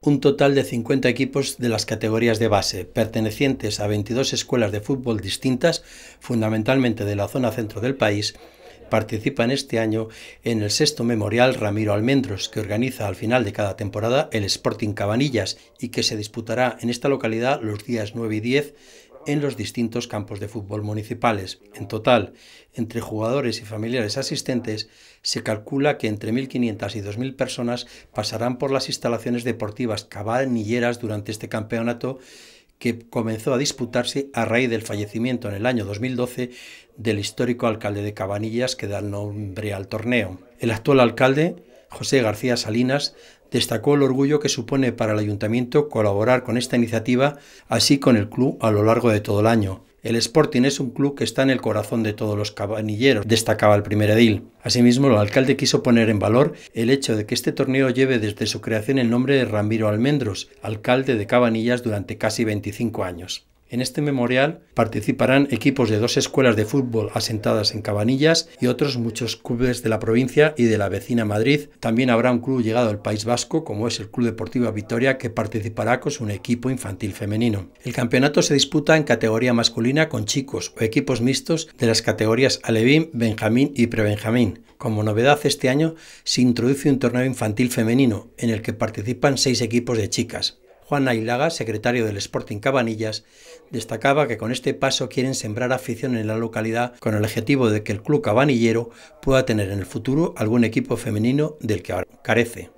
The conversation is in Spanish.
un total de 50 equipos de las categorías de base, pertenecientes a 22 escuelas de fútbol distintas, fundamentalmente de la zona centro del país, participan este año en el sexto memorial Ramiro Almendros, que organiza al final de cada temporada el Sporting Cabanillas y que se disputará en esta localidad los días 9 y 10 en los distintos campos de fútbol municipales. En total, entre jugadores y familiares asistentes, se calcula que entre 1.500 y 2.000 personas pasarán por las instalaciones deportivas cabanilleras durante este campeonato que comenzó a disputarse a raíz del fallecimiento en el año 2012 del histórico alcalde de Cabanillas que da nombre al torneo. El actual alcalde José García Salinas, destacó el orgullo que supone para el ayuntamiento colaborar con esta iniciativa, así con el club a lo largo de todo el año. El Sporting es un club que está en el corazón de todos los cabanilleros, destacaba el primer edil. Asimismo, el alcalde quiso poner en valor el hecho de que este torneo lleve desde su creación el nombre de Ramiro Almendros, alcalde de Cabanillas durante casi 25 años. En este memorial participarán equipos de dos escuelas de fútbol asentadas en Cabanillas y otros muchos clubes de la provincia y de la vecina Madrid. También habrá un club llegado al País Vasco, como es el Club Deportivo Vitoria, que participará con su equipo infantil femenino. El campeonato se disputa en categoría masculina con chicos o equipos mixtos de las categorías Alevín, Benjamín y Prebenjamín. Como novedad este año se introduce un torneo infantil femenino en el que participan seis equipos de chicas. Juan Ailaga, secretario del Sporting Cabanillas, destacaba que con este paso quieren sembrar afición en la localidad con el objetivo de que el club cabanillero pueda tener en el futuro algún equipo femenino del que ahora carece.